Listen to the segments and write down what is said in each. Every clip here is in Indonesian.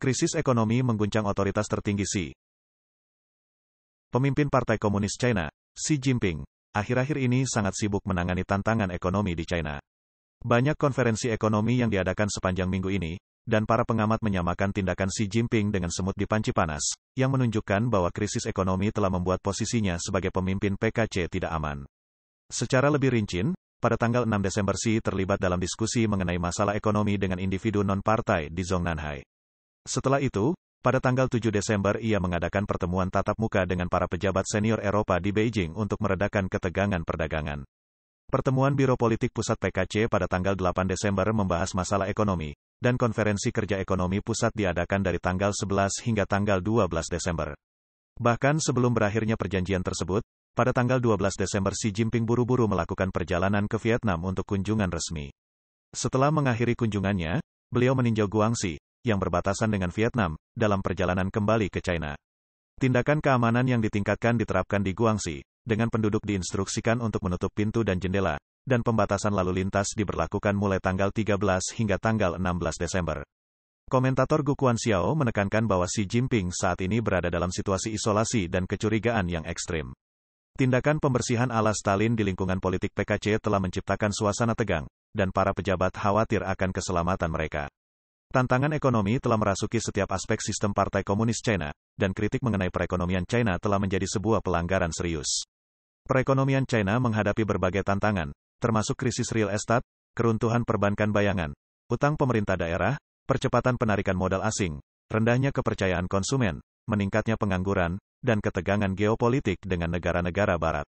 Krisis ekonomi mengguncang otoritas tertinggi Xi. Pemimpin Partai Komunis China, Xi Jinping, akhir-akhir ini sangat sibuk menangani tantangan ekonomi di China. Banyak konferensi ekonomi yang diadakan sepanjang minggu ini, dan para pengamat menyamakan tindakan Xi Jinping dengan semut di panci panas, yang menunjukkan bahwa krisis ekonomi telah membuat posisinya sebagai pemimpin PKC tidak aman. Secara lebih rinci, pada tanggal 6 Desember Xi terlibat dalam diskusi mengenai masalah ekonomi dengan individu non-partai di Zhongnanhai. Setelah itu, pada tanggal 7 Desember ia mengadakan pertemuan tatap muka dengan para pejabat senior Eropa di Beijing untuk meredakan ketegangan perdagangan. Pertemuan Biro Politik Pusat PKC pada tanggal 8 Desember membahas masalah ekonomi, dan konferensi kerja ekonomi pusat diadakan dari tanggal 11 hingga tanggal 12 Desember. Bahkan sebelum berakhirnya perjanjian tersebut, pada tanggal 12 Desember Xi Jinping buru-buru melakukan perjalanan ke Vietnam untuk kunjungan resmi. Setelah mengakhiri kunjungannya, beliau meninjau Guangxi, yang berbatasan dengan Vietnam, dalam perjalanan kembali ke China. Tindakan keamanan yang ditingkatkan diterapkan di Guangxi, dengan penduduk diinstruksikan untuk menutup pintu dan jendela, dan pembatasan lalu lintas diberlakukan mulai tanggal 13 hingga tanggal 16 Desember. Komentator Gu Kuan Xiao menekankan bahwa Xi Jinping saat ini berada dalam situasi isolasi dan kecurigaan yang ekstrim. Tindakan pembersihan ala Stalin di lingkungan politik PKC telah menciptakan suasana tegang, dan para pejabat khawatir akan keselamatan mereka. Tantangan ekonomi telah merasuki setiap aspek sistem Partai Komunis China, dan kritik mengenai perekonomian China telah menjadi sebuah pelanggaran serius. Perekonomian China menghadapi berbagai tantangan, termasuk krisis real estate, keruntuhan perbankan bayangan, utang pemerintah daerah, percepatan penarikan modal asing, rendahnya kepercayaan konsumen, meningkatnya pengangguran, dan ketegangan geopolitik dengan negara-negara barat.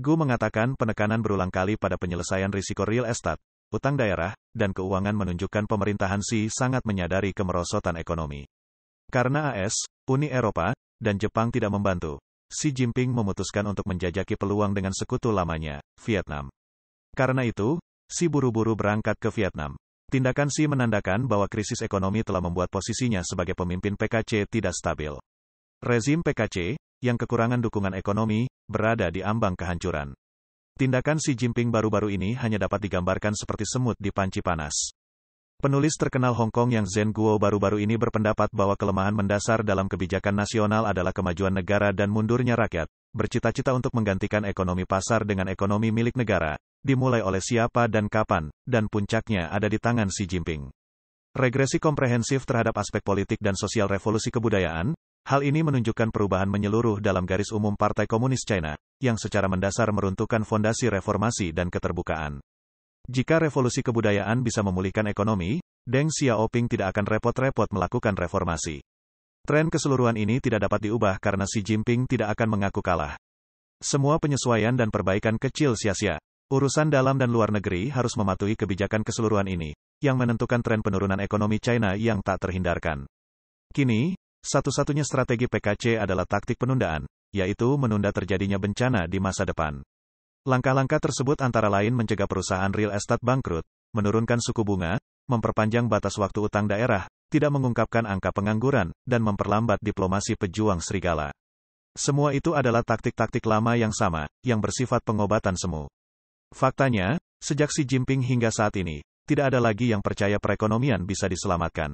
Gu mengatakan penekanan berulang kali pada penyelesaian risiko real estate, utang daerah, dan keuangan menunjukkan pemerintahan Xi sangat menyadari kemerosotan ekonomi. Karena AS, Uni Eropa, dan Jepang tidak membantu, Xi Jinping memutuskan untuk menjajaki peluang dengan sekutu lamanya, Vietnam. Karena itu, Xi buru-buru berangkat ke Vietnam. Tindakan Xi menandakan bahwa krisis ekonomi telah membuat posisinya sebagai pemimpin PKC tidak stabil. Rezim PKC, yang kekurangan dukungan ekonomi, berada di ambang kehancuran. Tindakan Xi Jinping baru-baru ini hanya dapat digambarkan seperti semut di panci panas. Penulis terkenal Hong Kong yang Zen Guo baru-baru ini berpendapat bahwa kelemahan mendasar dalam kebijakan nasional adalah kemajuan negara dan mundurnya rakyat, bercita-cita untuk menggantikan ekonomi pasar dengan ekonomi milik negara, dimulai oleh siapa dan kapan, dan puncaknya ada di tangan Xi Jinping. Regresi komprehensif terhadap aspek politik dan sosial revolusi kebudayaan, Hal ini menunjukkan perubahan menyeluruh dalam garis umum Partai Komunis China, yang secara mendasar meruntuhkan fondasi reformasi dan keterbukaan. Jika revolusi kebudayaan bisa memulihkan ekonomi, Deng Xiaoping tidak akan repot-repot melakukan reformasi. Tren keseluruhan ini tidak dapat diubah karena Xi Jinping tidak akan mengaku kalah. Semua penyesuaian dan perbaikan kecil sia-sia. Urusan dalam dan luar negeri harus mematuhi kebijakan keseluruhan ini, yang menentukan tren penurunan ekonomi China yang tak terhindarkan. Kini, satu-satunya strategi PKC adalah taktik penundaan, yaitu menunda terjadinya bencana di masa depan. Langkah-langkah tersebut antara lain mencegah perusahaan real estate bangkrut, menurunkan suku bunga, memperpanjang batas waktu utang daerah, tidak mengungkapkan angka pengangguran, dan memperlambat diplomasi pejuang serigala. Semua itu adalah taktik-taktik lama yang sama, yang bersifat pengobatan semu. Faktanya, sejak Xi Jinping hingga saat ini, tidak ada lagi yang percaya perekonomian bisa diselamatkan.